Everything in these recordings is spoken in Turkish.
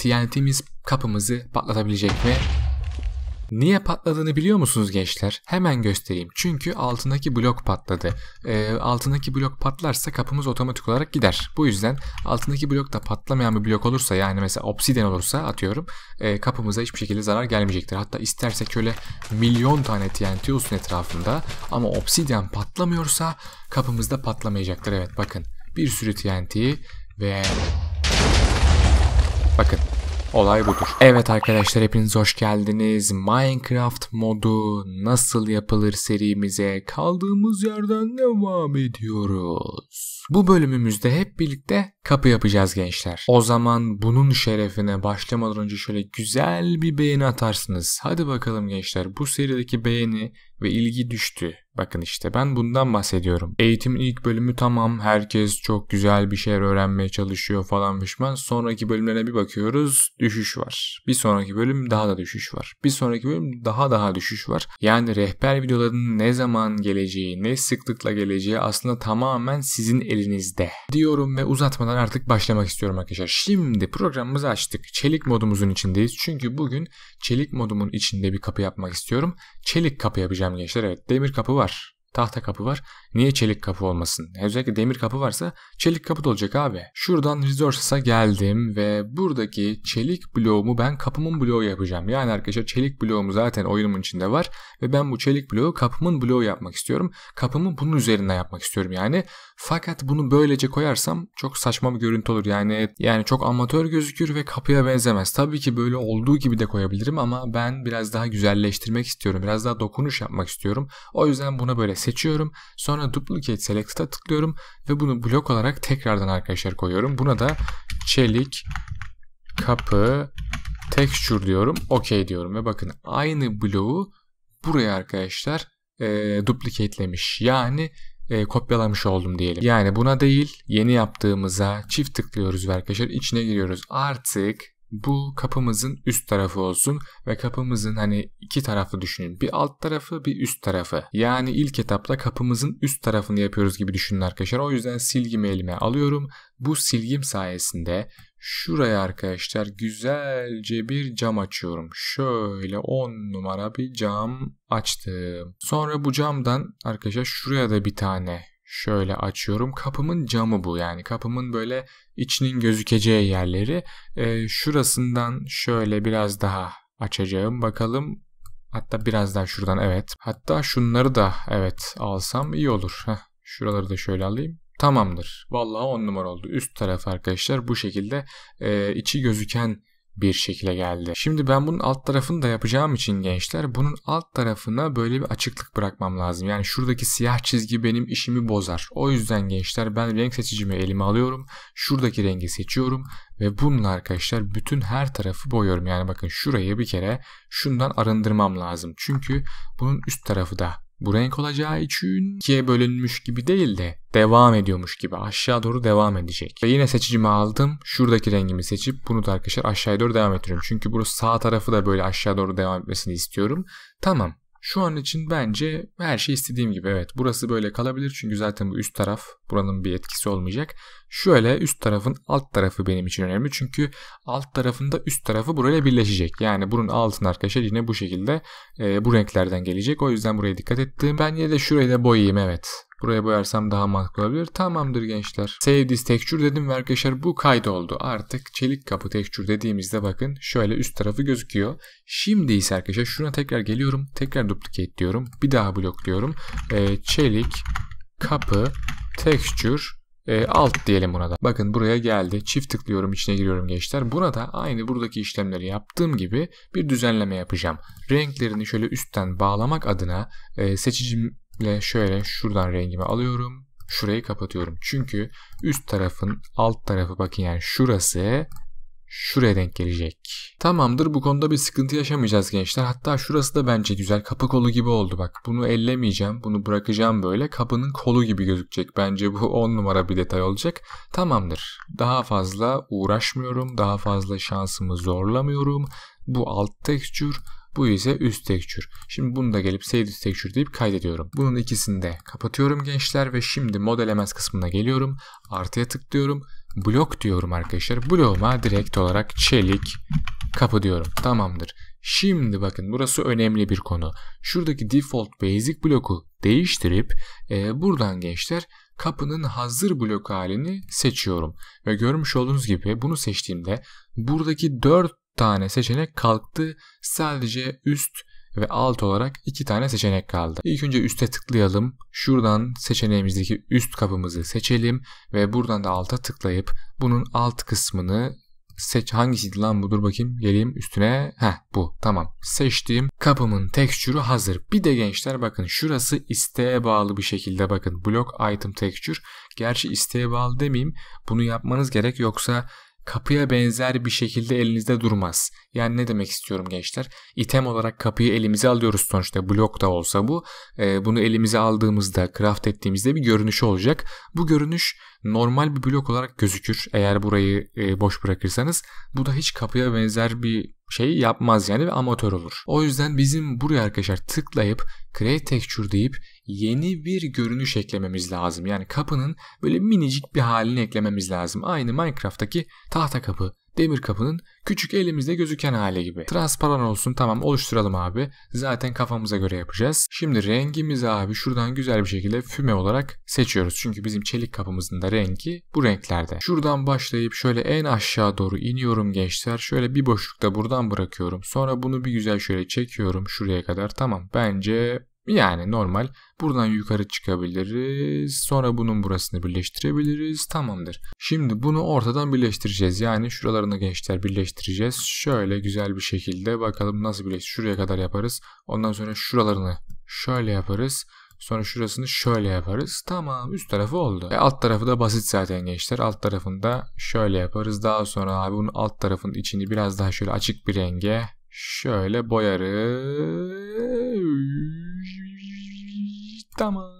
TNT'miz kapımızı patlatabilecek mi? Niye patladığını biliyor musunuz gençler? Hemen göstereyim. Çünkü altındaki blok patladı. E, altındaki blok patlarsa kapımız otomatik olarak gider. Bu yüzden altındaki blok da patlamayan bir blok olursa yani mesela obsiden olursa atıyorum e, kapımıza hiçbir şekilde zarar gelmeyecektir. Hatta istersek öyle milyon tane TNT olsun etrafında ama obsiden patlamıyorsa kapımızda patlamayacaktır. Evet bakın bir sürü TNT ve Olay budur. Evet arkadaşlar hepiniz hoş geldiniz. Minecraft modu nasıl yapılır serimize kaldığımız yerden devam ediyoruz. Bu bölümümüzde hep birlikte kapı yapacağız gençler. O zaman bunun şerefine başlamadan önce şöyle güzel bir beğeni atarsınız. Hadi bakalım gençler bu serideki beğeni ve ilgi düştü. Bakın işte ben bundan bahsediyorum. Eğitimin ilk bölümü tamam herkes çok güzel bir şeyler öğrenmeye çalışıyor falan pişman. Sonraki bölümlere bir bakıyoruz düşüş var. Bir sonraki bölüm daha da düşüş var. Bir sonraki bölüm daha daha düşüş var. Yani rehber videolarının ne zaman geleceği ne sıklıkla geleceği aslında tamamen sizin elinizde. Diyorum ve uzatmadan konuşmadan artık başlamak istiyorum arkadaşlar. Şimdi programımızı açtık. Çelik modumuzun içindeyiz. Çünkü bugün çelik modumun içinde bir kapı yapmak istiyorum. Çelik kapı yapacağım gençler. Evet demir kapı var. Tahta kapı var. Niye çelik kapı olmasın? Özellikle demir kapı varsa çelik kapı da olacak abi. Şuradan Resources'a geldim ve buradaki çelik bloğumu ben kapımın bloğu yapacağım. Yani arkadaşlar çelik bloğumu zaten oyunumun içinde var ve ben bu çelik bloğu kapımın bloğu yapmak istiyorum. Kapımı bunun üzerinden yapmak istiyorum yani. Fakat bunu böylece koyarsam çok saçma bir görüntü olur. Yani yani çok amatör gözükür ve kapıya benzemez. Tabii ki böyle olduğu gibi de koyabilirim ama ben biraz daha güzelleştirmek istiyorum. Biraz daha dokunuş yapmak istiyorum. O yüzden buna böyle seçiyorum. Sonra duplicate select'a tıklıyorum ve bunu blok olarak tekrardan arkadaşlar koyuyorum. Buna da çelik kapı texture diyorum. OK diyorum ve bakın aynı bloğu buraya arkadaşlar e, duplicatelemiş. Yani e, kopyalamış oldum diyelim. Yani buna değil yeni yaptığımıza çift tıklıyoruz arkadaşlar içine giriyoruz. Artık bu kapımızın üst tarafı olsun ve kapımızın hani iki taraflı düşünün. Bir alt tarafı bir üst tarafı. Yani ilk etapta kapımızın üst tarafını yapıyoruz gibi düşünün arkadaşlar. O yüzden silgimi elime alıyorum. Bu silgim sayesinde şuraya arkadaşlar güzelce bir cam açıyorum. Şöyle 10 numara bir cam açtım. Sonra bu camdan arkadaşlar şuraya da bir tane Şöyle açıyorum. Kapımın camı bu yani. Kapımın böyle içinin gözükeceği yerleri. E, şurasından şöyle biraz daha açacağım. Bakalım hatta biraz daha şuradan evet. Hatta şunları da evet alsam iyi olur. Heh, şuraları da şöyle alayım. Tamamdır. Vallahi on numara oldu. Üst taraf arkadaşlar bu şekilde e, içi gözüken bir şekilde geldi. Şimdi ben bunun alt tarafını da yapacağım için gençler bunun alt tarafına böyle bir açıklık bırakmam lazım. Yani şuradaki siyah çizgi benim işimi bozar. O yüzden gençler ben renk seçicimi elime alıyorum. Şuradaki rengi seçiyorum ve bununla arkadaşlar bütün her tarafı boyuyorum. Yani bakın şurayı bir kere şundan arındırmam lazım. Çünkü bunun üst tarafı da bu renk olacağı için ikiye bölünmüş gibi değil de devam ediyormuş gibi aşağı doğru devam edecek. Ve yine seçicimi aldım. Şuradaki rengimi seçip bunu da arkadaşlar aşağıya doğru devam ettiriyorum. Çünkü burası sağ tarafı da böyle aşağı doğru devam etmesini istiyorum. Tamam. Şu an için bence her şey istediğim gibi evet burası böyle kalabilir çünkü zaten bu üst taraf Buranın bir etkisi olmayacak. Şöyle üst tarafın alt tarafı benim için önemli. Çünkü alt tarafında üst tarafı buraya birleşecek. Yani bunun altın arkadaşlar yine bu şekilde e, bu renklerden gelecek. O yüzden buraya dikkat ettim. Ben yine de şurayı da boyayayım evet. Buraya boyarsam daha mantıklı olabilir. Tamamdır gençler. Save this texture dedim ve arkadaşlar bu kaydoldu. Artık çelik kapı texture dediğimizde bakın şöyle üst tarafı gözüküyor. Şimdi ise arkadaşlar şuna tekrar geliyorum. Tekrar duplicate diyorum. Bir daha blokluyorum. Ee, çelik kapı Texture e, alt diyelim buna da. Bakın buraya geldi. Çift tıklıyorum içine giriyorum gençler. Buna da aynı buradaki işlemleri yaptığım gibi bir düzenleme yapacağım. Renklerini şöyle üstten bağlamak adına e, seçicimle şöyle şuradan rengimi alıyorum. Şurayı kapatıyorum. Çünkü üst tarafın alt tarafı bakın yani şurası şuraya denk gelecek. Tamamdır bu konuda bir sıkıntı yaşamayacağız gençler. Hatta şurası da bence güzel. Kapı kolu gibi oldu bak. Bunu ellemeyeceğim. Bunu bırakacağım böyle. Kapının kolu gibi gözükecek. Bence bu 10 numara bir detay olacak. Tamamdır. Daha fazla uğraşmıyorum. Daha fazla şansımı zorlamıyorum. Bu alt tekstür. Bu ise üst tekstür. Şimdi bunu da gelip save this texture deyip kaydediyorum. Bunun ikisini de kapatıyorum gençler ve şimdi model kısmına geliyorum. Artıya tıklıyorum blok diyorum arkadaşlar. Bloğuma direkt olarak çelik kapı diyorum. Tamamdır. Şimdi bakın burası önemli bir konu. Şuradaki default basic bloku değiştirip e, buradan gençler kapının hazır blok halini seçiyorum. Ve görmüş olduğunuz gibi bunu seçtiğimde buradaki 4 tane seçenek kalktı. Sadece üst ve alt olarak iki tane seçenek kaldı. İlk önce üste tıklayalım. Şuradan seçeneğimizdeki üst kapımızı seçelim ve buradan da alta tıklayıp bunun alt kısmını seç hangisiydi lan bu dur bakayım geleyim üstüne heh bu tamam seçtiğim kapımın tekstürü hazır bir de gençler bakın şurası isteğe bağlı bir şekilde bakın blok item texture gerçi isteğe bağlı demeyeyim bunu yapmanız gerek yoksa kapıya benzer bir şekilde elinizde durmaz. Yani ne demek istiyorum gençler? İtem olarak kapıyı elimize alıyoruz sonuçta blok da olsa bu. E, bunu elimize aldığımızda, craft ettiğimizde bir görünüş olacak. Bu görünüş normal bir blok olarak gözükür eğer burayı e, boş bırakırsanız. Bu da hiç kapıya benzer bir şey yapmaz yani ve amatör olur. O yüzden bizim buraya arkadaşlar tıklayıp create texture deyip yeni bir görünüş eklememiz lazım. Yani kapının böyle minicik bir halini eklememiz lazım. Aynı Minecraft'taki tahta kapı, demir kapının küçük elimizde gözüken hali gibi. Transparan olsun tamam oluşturalım abi. Zaten kafamıza göre yapacağız. Şimdi rengimizi abi şuradan güzel bir şekilde füme olarak seçiyoruz. Çünkü bizim çelik kapımızın da rengi bu renklerde. Şuradan başlayıp şöyle en aşağı doğru iniyorum gençler. Şöyle bir boşlukta buradan bırakıyorum. Sonra bunu bir güzel şöyle çekiyorum şuraya kadar. Tamam bence yani normal. Buradan yukarı çıkabiliriz. Sonra bunun burasını birleştirebiliriz. Tamamdır. Şimdi bunu ortadan birleştireceğiz. Yani şuralarını gençler birleştireceğiz. Şöyle güzel bir şekilde bakalım nasıl birleş. Şuraya kadar yaparız. Ondan sonra şuralarını şöyle yaparız. Sonra şurasını şöyle yaparız. Tamam üst tarafı oldu. E, alt tarafı da basit zaten gençler. Alt tarafında şöyle yaparız. Daha sonra abi bunun alt tarafının içini biraz daha şöyle açık bir renge şöyle boyarız. Tamam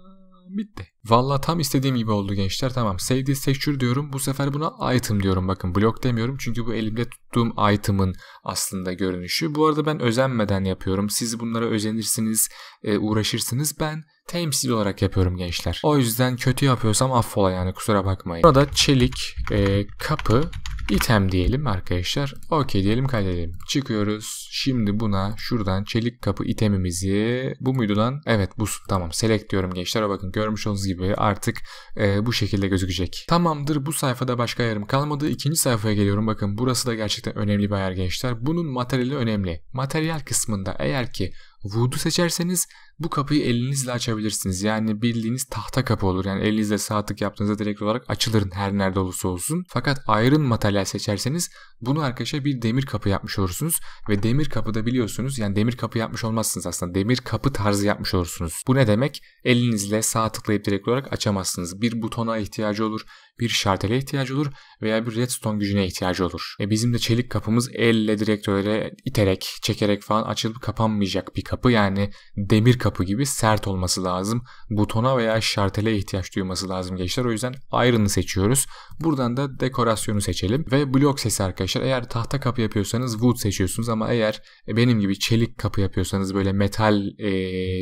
bitti. Valla tam istediğim gibi oldu gençler. Tamam save this texture diyorum. Bu sefer buna item diyorum. Bakın blok demiyorum. Çünkü bu elimde tuttuğum item'ın aslında görünüşü. Bu arada ben özenmeden yapıyorum. Siz bunlara özenirsiniz, e, uğraşırsınız. Ben temsil olarak yapıyorum gençler. O yüzden kötü yapıyorsam affola yani kusura bakmayın. Burada çelik, e, kapı item diyelim arkadaşlar. OK diyelim kaydedelim. Çıkıyoruz. Şimdi buna şuradan çelik kapı itemimizi bu muydu lan? Evet bu tamam select diyorum gençler. Bakın görmüş olduğunuz gibi artık e, bu şekilde gözükecek. Tamamdır bu sayfada başka ayarım kalmadı. İkinci sayfaya geliyorum. Bakın burası da gerçekten önemli bir ayar gençler. Bunun materyali önemli. Materyal kısmında eğer ki Wood'u seçerseniz bu kapıyı elinizle açabilirsiniz. Yani bildiğiniz tahta kapı olur. Yani elinizle sağ tık yaptığınızda direkt olarak açılırın her nerede olursa olsun. Fakat ayrın materyal seçerseniz bunu arkadaşa bir demir kapı yapmış olursunuz. Ve demir kapıda biliyorsunuz yani demir kapı yapmış olmazsınız aslında. Demir kapı tarzı yapmış olursunuz. Bu ne demek? Elinizle sağ tıklayıp direkt olarak açamazsınız. Bir butona ihtiyacı olur bir şartele ihtiyacı olur veya bir redstone gücüne ihtiyacı olur. E bizim de çelik kapımız elle direkt öyle iterek, çekerek falan açılıp kapanmayacak bir kapı. Yani demir kapı gibi sert olması lazım. Butona veya şartele ihtiyaç duyması lazım gençler. O yüzden iron'ı seçiyoruz. Buradan da dekorasyonu seçelim. Ve blok sesi arkadaşlar. Eğer tahta kapı yapıyorsanız wood seçiyorsunuz ama eğer benim gibi çelik kapı yapıyorsanız böyle metal e,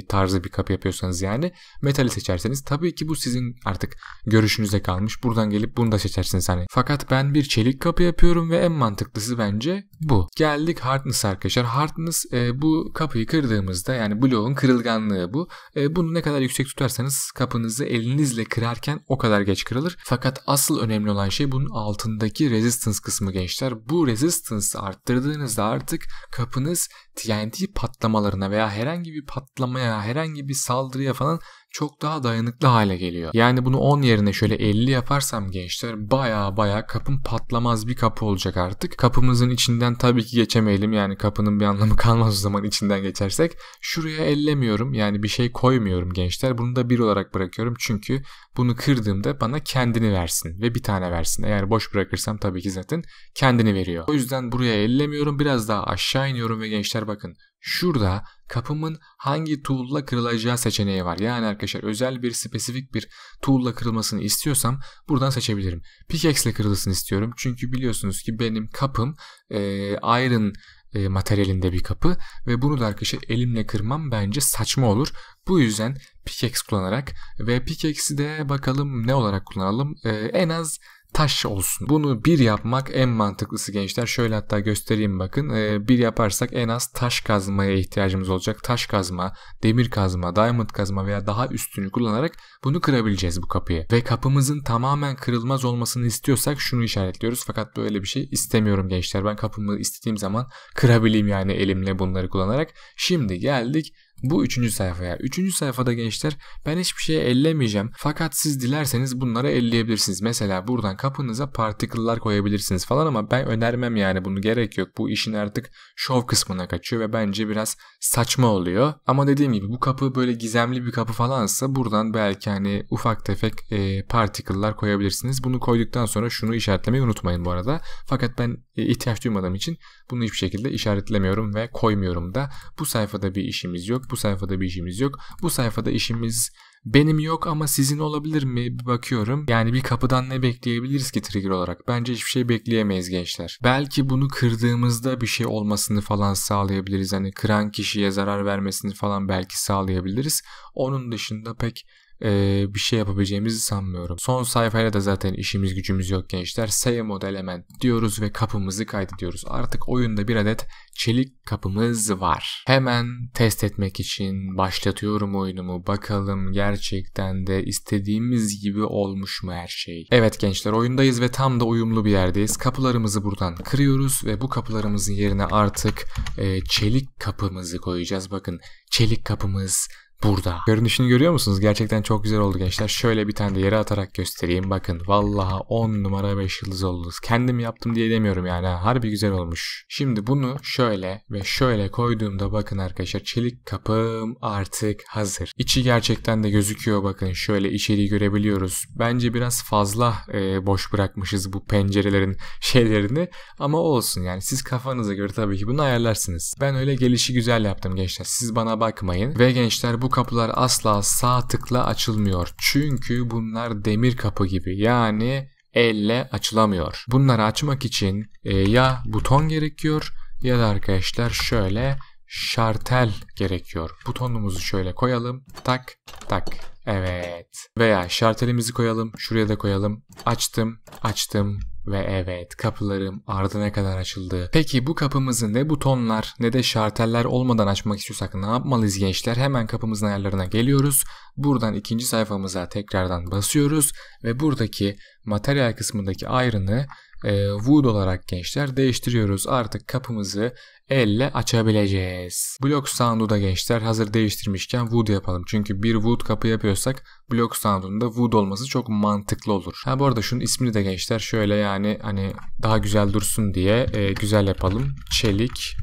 tarzı bir kapı yapıyorsanız yani metali seçerseniz tabii ki bu sizin artık görüşünüze kalmış. Buradan gelip bunu da seçersin sen. Fakat ben bir çelik kapı yapıyorum ve en mantıklısı bence bu. Geldik Hardness arkadaşlar. Hardness e, bu kapıyı kırdığımızda yani bloğun kırılganlığı bu. E, bunu ne kadar yüksek tutarsanız kapınızı elinizle kırarken o kadar geç kırılır. Fakat asıl önemli olan şey bunun altındaki resistance kısmı gençler. Bu resistance arttırdığınızda artık kapınız TNT patlamalarına veya herhangi bir patlamaya, herhangi bir saldırıya falan çok daha dayanıklı hale geliyor. Yani bunu 10 yerine şöyle 50 yaparsam gençler baya baya kapım patlamaz bir kapı olacak artık. Kapımızın içinden tabii ki geçemeyelim yani kapının bir anlamı kalmaz o zaman içinden geçersek. Şuraya ellemiyorum yani bir şey koymuyorum gençler. Bunu da bir olarak bırakıyorum çünkü bunu kırdığımda bana kendini versin ve bir tane versin. Eğer boş bırakırsam tabii ki zaten kendini veriyor. O yüzden buraya ellemiyorum. Biraz daha aşağı iniyorum ve gençler bakın şurada kapımın hangi tool'la kırılacağı seçeneği var. Yani arkadaşlar özel bir spesifik bir tool'la kırılmasını istiyorsam buradan seçebilirim. Pickaxe ile kırılsın istiyorum. Çünkü biliyorsunuz ki benim kapım e, iron e, materyalinde bir kapı ve bunu da arkadaşlar elimle kırmam bence saçma olur. Bu yüzden pickaxe kullanarak ve pickaxe'i de bakalım ne olarak kullanalım e, en az taş olsun. Bunu bir yapmak en mantıklısı gençler. Şöyle hatta göstereyim bakın. Ee, bir yaparsak en az taş kazmaya ihtiyacımız olacak. Taş kazma, demir kazma, diamond kazma veya daha üstünü kullanarak bunu kırabileceğiz bu kapıyı. Ve kapımızın tamamen kırılmaz olmasını istiyorsak şunu işaretliyoruz. Fakat böyle bir şey istemiyorum gençler. Ben kapımı istediğim zaman kırabileyim yani elimle bunları kullanarak. Şimdi geldik bu üçüncü sayfaya. Üçüncü sayfada gençler ben hiçbir şeye ellemeyeceğim. Fakat siz dilerseniz bunları elleyebilirsiniz. Mesela buradan kapınıza particle'lar koyabilirsiniz falan ama ben önermem yani bunu gerek yok. Bu işin artık şov kısmına kaçıyor ve bence biraz saçma oluyor. Ama dediğim gibi bu kapı böyle gizemli bir kapı falansa buradan belki hani ufak tefek e, particle'lar koyabilirsiniz. Bunu koyduktan sonra şunu işaretlemeyi unutmayın bu arada. Fakat ben e, ihtiyaç duymadığım için bunu hiçbir şekilde işaretlemiyorum ve koymuyorum da. Bu sayfada bir işimiz yok. Bu sayfada bir işimiz yok. Bu sayfada işimiz benim yok ama sizin olabilir mi? Bir bakıyorum. Yani bir kapıdan ne bekleyebiliriz ki trigger olarak? Bence hiçbir şey bekleyemeyiz gençler. Belki bunu kırdığımızda bir şey olmasını falan sağlayabiliriz. Hani kıran kişiye zarar vermesini falan belki sağlayabiliriz. Onun dışında pek e, bir şey yapabileceğimizi sanmıyorum. Son sayfayla da zaten işimiz gücümüz yok gençler. Save mode element diyoruz ve kapımızı kaydediyoruz. Artık oyunda bir adet çelik kapımız var. Hemen test etmek için başlatıyorum oyunumu. Bakalım gerçekten de istediğimiz gibi olmuş mu her şey? Evet gençler oyundayız ve tam da uyumlu bir yerdeyiz. Kapılarımızı buradan kırıyoruz ve bu kapılarımızın yerine artık e, çelik kapımızı koyacağız. Bakın çelik kapımız burada. Görünüşünü görüyor musunuz? Gerçekten çok güzel oldu gençler. Şöyle bir tane de yere atarak göstereyim. Bakın vallahi 10 numara 5 yıldız oldunuz. Kendim yaptım diye demiyorum yani. Harbi güzel olmuş. Şimdi bunu şöyle ve şöyle koyduğumda bakın arkadaşlar çelik kapım artık hazır. İçi gerçekten de gözüküyor bakın. Şöyle içeriği görebiliyoruz. Bence biraz fazla e, boş bırakmışız bu pencerelerin şeylerini ama olsun yani siz kafanıza göre tabii ki bunu ayarlarsınız. Ben öyle gelişi güzel yaptım gençler. Siz bana bakmayın ve gençler bu kapılar asla sağ tıkla açılmıyor. Çünkü bunlar demir kapı gibi. Yani elle açılamıyor. Bunları açmak için e, ya buton gerekiyor ya da arkadaşlar şöyle şartel gerekiyor. Butonumuzu şöyle koyalım. Tak tak. Evet. Veya şartelimizi koyalım. Şuraya da koyalım. Açtım. Açtım. Ve evet kapılarım ardına kadar açıldı. Peki bu kapımızı ne butonlar ne de şarteller olmadan açmak istiyorsak ne yapmalıyız gençler? Hemen kapımızın ayarlarına geliyoruz. Buradan ikinci sayfamıza tekrardan basıyoruz ve buradaki materyal kısmındaki ayrını e, Wood olarak gençler değiştiriyoruz. Artık kapımızı elle açabileceğiz. Block Sound'u da gençler hazır değiştirmişken Wood yapalım. Çünkü bir Wood kapı yapıyorsak Block Sound'un da Wood olması çok mantıklı olur. Ha bu arada şunun ismini de gençler şöyle yani hani daha güzel dursun diye e, güzel yapalım. Çelik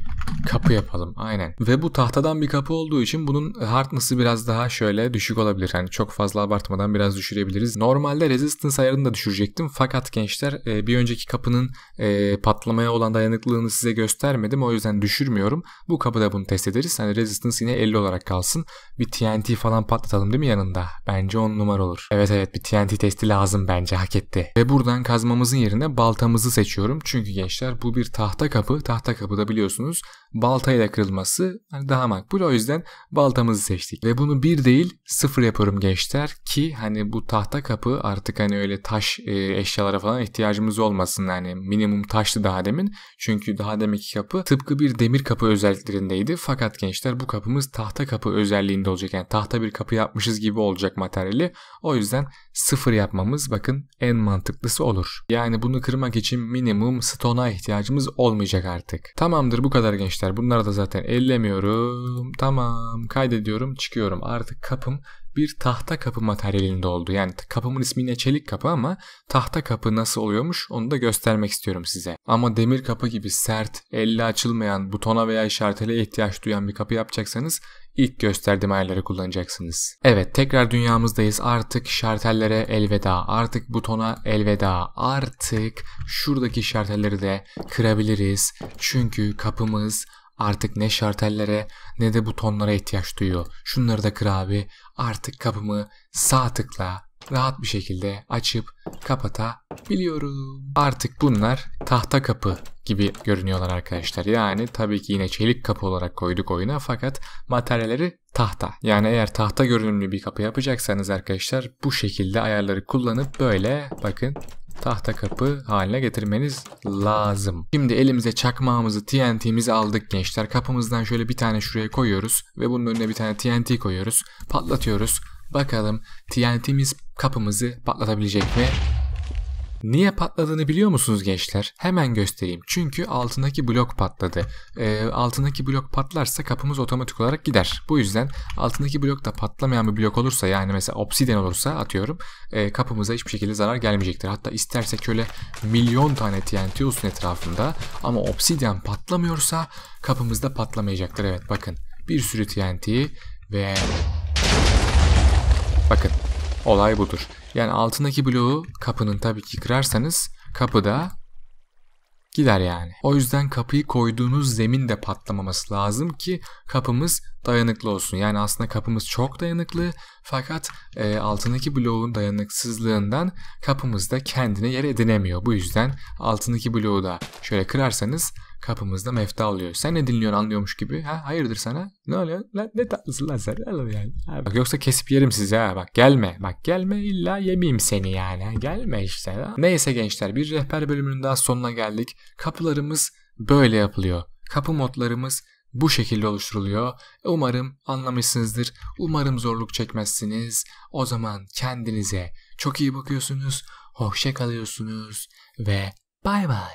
Kapı yapalım aynen. Ve bu tahtadan bir kapı olduğu için bunun hardness'ı biraz daha şöyle düşük olabilir. Hani çok fazla abartmadan biraz düşürebiliriz. Normalde resistance ayarını da düşürecektim. Fakat gençler e, bir önceki kapının e, patlamaya olan dayanıklılığını size göstermedim. O yüzden düşürmüyorum. Bu kapıda bunu test ederiz. Hani resistance yine 50 olarak kalsın. Bir TNT falan patlatalım değil mi yanında? Bence 10 numara olur. Evet evet bir TNT testi lazım bence hak etti. Ve buradan kazmamızın yerine baltamızı seçiyorum. Çünkü gençler bu bir tahta kapı. Tahta kapı da biliyorsunuz baltayla kırılması hani daha makbul. O yüzden baltamızı seçtik. Ve bunu bir değil sıfır yapıyorum gençler ki hani bu tahta kapı artık hani öyle taş e, eşyalara falan ihtiyacımız olmasın. Yani minimum taşlı daha demin. Çünkü daha deminki kapı tıpkı bir demir kapı özelliklerindeydi. Fakat gençler bu kapımız tahta kapı özelliğinde olacak. Yani tahta bir kapı yapmışız gibi olacak materyali. O yüzden sıfır yapmamız bakın en mantıklısı olur. Yani bunu kırmak için minimum stona ihtiyacımız olmayacak artık. Tamamdır bu kadar gençler. Bunları da zaten ellemiyorum. Tamam kaydediyorum çıkıyorum. Artık kapım bir tahta kapı materyalinde oldu. Yani kapımın ismi yine çelik kapı ama tahta kapı nasıl oluyormuş onu da göstermek istiyorum size. Ama demir kapı gibi sert, elle açılmayan, butona veya işaretele ihtiyaç duyan bir kapı yapacaksanız ilk gösterdiğim ayarları kullanacaksınız. Evet tekrar dünyamızdayız. Artık şartellere elveda, artık butona elveda, artık şuradaki şartelleri de kırabiliriz. Çünkü kapımız Artık ne şartellere ne de butonlara ihtiyaç duyuyor. Şunları da kır abi. Artık kapımı sağ tıkla rahat bir şekilde açıp kapatabiliyorum. Artık bunlar tahta kapı gibi görünüyorlar arkadaşlar. Yani tabii ki yine çelik kapı olarak koyduk oyuna fakat materyalleri tahta. Yani eğer tahta görünümlü bir kapı yapacaksanız arkadaşlar bu şekilde ayarları kullanıp böyle bakın tahta kapı haline getirmeniz lazım. Şimdi elimize çakmağımızı TNT'mizi aldık gençler. Kapımızdan şöyle bir tane şuraya koyuyoruz ve bunun önüne bir tane TNT koyuyoruz. Patlatıyoruz. Bakalım TNT'miz kapımızı patlatabilecek mi? Niye patladığını biliyor musunuz gençler? Hemen göstereyim. Çünkü altındaki blok patladı. E, altındaki blok patlarsa kapımız otomatik olarak gider. Bu yüzden altındaki blok da patlamayan bir blok olursa yani mesela obsidian olursa atıyorum e, kapımıza hiçbir şekilde zarar gelmeyecektir. Hatta istersek öyle milyon tane TNT olsun etrafında ama obsidian patlamıyorsa kapımızda patlamayacaktır. Evet bakın bir sürü TNT ve bakın Olay budur. Yani altındaki bloğu kapının tabii ki kırarsanız kapı da gider yani. O yüzden kapıyı koyduğunuz zemin de patlamaması lazım ki kapımız dayanıklı olsun. Yani aslında kapımız çok dayanıklı fakat e, altındaki bloğun dayanıksızlığından kapımız da kendine yer edinemiyor. Bu yüzden altındaki bloğu da şöyle kırarsanız kapımızda mefta oluyor. Sen ne dinliyorsun anlıyormuş gibi. Ha, hayırdır sana? Ne oluyor? Lan, ne tatlısın lan sen? Oğlum yani. Ha, bak, yoksa kesip yerim sizi ha. Bak gelme. Bak gelme illa yemeyeyim seni yani. gelme işte. Ha. Neyse gençler bir rehber bölümünün daha sonuna geldik. Kapılarımız böyle yapılıyor. Kapı modlarımız bu şekilde oluşturuluyor. Umarım anlamışsınızdır. Umarım zorluk çekmezsiniz. O zaman kendinize çok iyi bakıyorsunuz. Hoşça kalıyorsunuz ve bay bay.